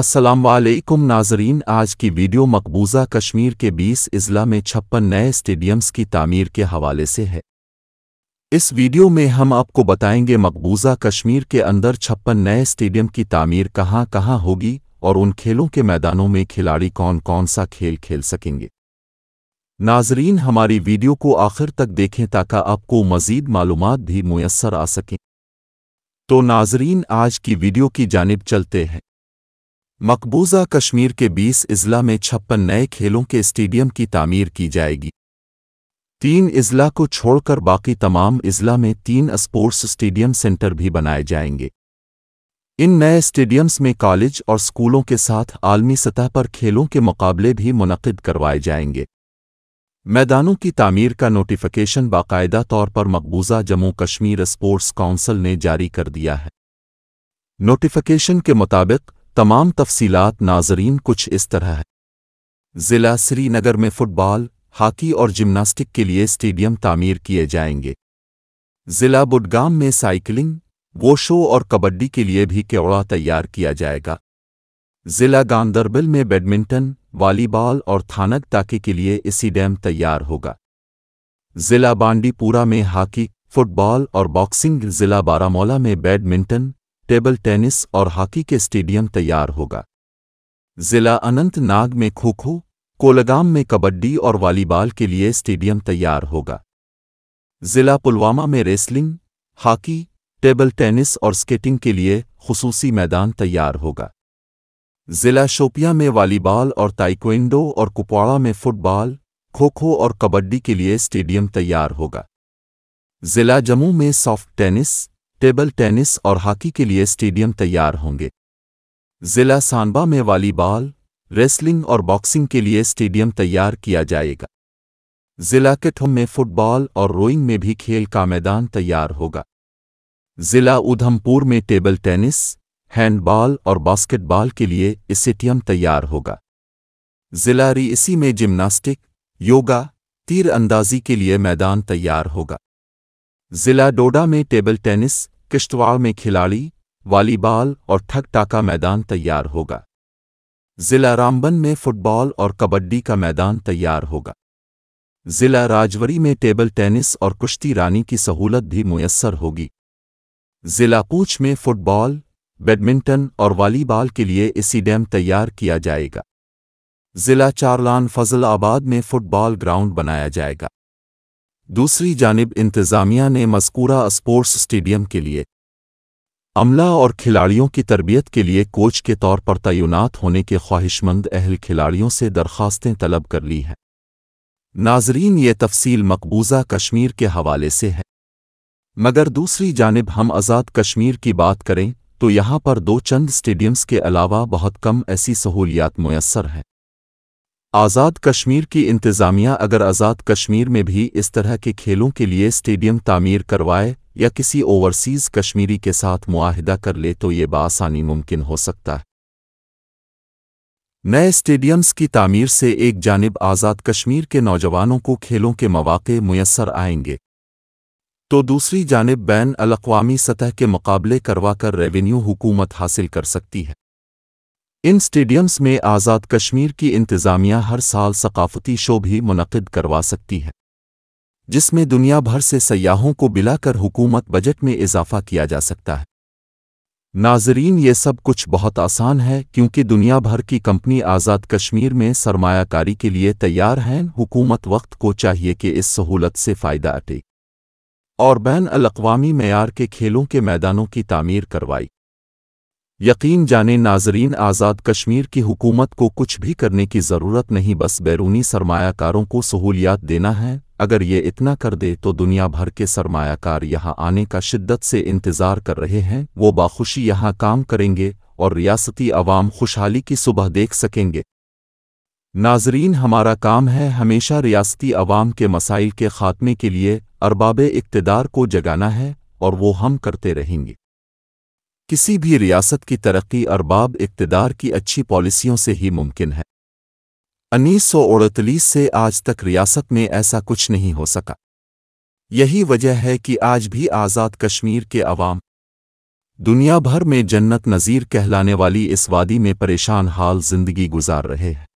असलकुम नाजरीन आज की वीडियो मकबूजा कश्मीर के 20 अजला में छप्पन नए स्टेडियम्स की तामीर के हवाले से है इस वीडियो में हम आपको बताएंगे मकबूजा कश्मीर के अंदर छप्पन नए स्टेडियम की तामीर कहाँ कहाँ होगी और उन खेलों के मैदानों में खिलाड़ी कौन कौन सा खेल खेल सकेंगे नाजरीन हमारी वीडियो को आखिर तक देखें ताकि आपको मज़ीद मालूम भी मैसर आ सकें तो नाजरीन आज की वीडियो की जानब चलते हैं मकबूजा कश्मीर के 20 अजला में छप्पन नए खेलों के स्टेडियम की तामीर की जाएगी तीन अजला को छोड़कर बाकी तमाम अजला में तीन स्पोर्ट्स स्टेडियम सेंटर भी बनाए जाएंगे इन नए स्टेडियम्स में कॉलेज और स्कूलों के साथ आलमी सतह पर खेलों के मुकाबले भी मुनद करवाए जाएंगे मैदानों की तामीर का नोटिफिकेशन बाकायदा तौर पर मकबूजा जम्मू कश्मीर स्पोर्ट्स काउंसिल ने जारी कर दिया है नोटिफिकेशन के मुताबिक तमाम तफसीलात नाजरीन कुछ इस तरह है ज़िला श्रीनगर में फ़ुटबॉल हॉकी और जिम्नास्टिक के लिए स्टेडियम तामीर किए जाएंगे ज़िला बुडगाम में साइकिलिंग वोशो और कबड्डी के लिए भी केवड़ा तैयार किया जाएगा ज़िला गांधरबल में बैडमिंटन वॉलीबॉल और थानक ताके के लिए इसी डैम तैयार होगा ज़िला बांडीपुरा में हॉकी फुटबॉल और बॉक्सिंग ज़िला बारामूला में बैडमिंटन टेबल टेनिस और हॉकी के स्टेडियम तैयार होगा जिला अनंतनाग में खो खो कोलगाम में कबड्डी और वॉलीबॉल के लिए स्टेडियम तैयार होगा जिला पुलवामा में रेसलिंग हॉकी टेबल टेनिस और स्केटिंग के लिए खसूसी मैदान तैयार होगा जिला शोपिया में वॉलीबॉल और ताइक्वेंडो और कुपवाड़ा में फुटबॉल खो खो और कबड्डी के लिए स्टेडियम तैयार होगा जिला जम्मू में सॉफ्ट टेनिस टेबल टेनिस और हॉकी के लिए स्टेडियम तैयार होंगे जिला सानबा में वॉलीबॉल रेसलिंग और बॉक्सिंग के लिए स्टेडियम तैयार किया जाएगा जिला किठुम में फुटबॉल और रोइंग में भी खेल का मैदान तैयार होगा जिला उधमपुर में टेबल टेनिस हैंडबॉल और बास्केटबॉल के लिए स्टेडियम तैयार होगा जिला रीसी में जिम्नास्टिक योगा तीर अंदाजी के लिए मैदान तैयार होगा जिला डोडा में टेबल टेनिस किश्तवाड़ में खिलाड़ी वॉलीबॉल और ठक टाका मैदान तैयार होगा जिला रामबन में फुटबॉल और कबड्डी का मैदान तैयार होगा जिला राजवरी में टेबल टेनिस और कुश्ती रानी की सहूलत भी मुयसर होगी जिला कूच में फुटबॉल बैडमिंटन और वॉलीबॉल के लिए इसी डैम तैयार किया जाएगा जिला चारलान फजलाबाद में फुटबॉल ग्राउंड बनाया जाएगा दूसरी जानब इंतज़ामिया ने मस्कूरा स्पोर्ट्स स्टेडियम के लिए अमला और खिलाड़ियों की तरबियत के लिए कोच के तौर पर तैनात होने के ख्वाहिशमंद अहल खिलाड़ियों से दरख्वास्तें तलब कर ली हैं नाजरीन ये तफसील मकबूजा कश्मीर के हवाले से है मगर दूसरी जानब हम आज़ाद कश्मीर की बात करें तो यहाँ पर दो चंद स्टेडियम्स के अलावा बहुत कम ऐसी सहूलियात मैसर हैं आज़ाद कश्मीर की इंतज़ामिया अगर आज़ाद कश्मीर में भी इस तरह के खेलों के लिए स्टेडियम तामीर करवाए या किसी ओवरसीज़ कश्मीरी के साथ मुआहदा कर ले तो ये बासानी मुमकिन हो सकता है नए स्टेडियम्स की तामीर से एक जानब आज़ाद कश्मीर के नौजवानों को खेलों के मौाक़े मैसर आएंगे तो दूसरी जानब बैन अवी सतह के मुकाबले करवा कर रेवेन्यू हुकूमत हासिल कर सकती है इन स्टेडियम्स में आज़ाद कश्मीर की इंतज़ामिया हर साल सकाफती शो भी मुनद करवा सकती है जिसमें दुनिया भर से सयाहों को बिलाकर हुकूमत बजट में इजाफा किया जा सकता है नाजरीन ये सब कुछ बहुत आसान है क्योंकि दुनिया भर की कंपनी आज़ाद कश्मीर में सरमायाकारी के लिए तैयार हैं हुकूमत वक्त को चाहिए कि इस सहूलत से फ़ायदा अटे और बैन अलावामी मैार के खेलों के मैदानों की तामीर करवाई यकीन जाने नाजरीन आज़ाद कश्मीर की हुकूमत को कुछ भी करने की ज़रूरत नहीं बस बैरूनी सरमायाकारों को सहूलियात देना है अगर ये इतना कर दे तो दुनिया भर के सरमायाकार यहाँ आने का शिद्दत से इंतज़ार कर रहे हैं वो बाखुशी यहाँ काम करेंगे और रियासती अवाम खुशहाली की सुबह देख सकेंगे नाजरीन हमारा काम है हमेशा रियासती अवाम के मसाइल के ख़ात्मे के लिए अरबाब इकतदार को जगाना है और वो हम करते रहेंगे किसी भी रियासत की तरक्की अरबाब इकतदार की अच्छी पॉलिसियों से ही मुमकिन है उन्नीस सौ से आज तक रियासत में ऐसा कुछ नहीं हो सका यही वजह है कि आज भी आज़ाद कश्मीर के अवाम दुनिया भर में जन्नत नज़ीर कहलाने वाली इस वादी में परेशान हाल जिंदगी गुजार रहे हैं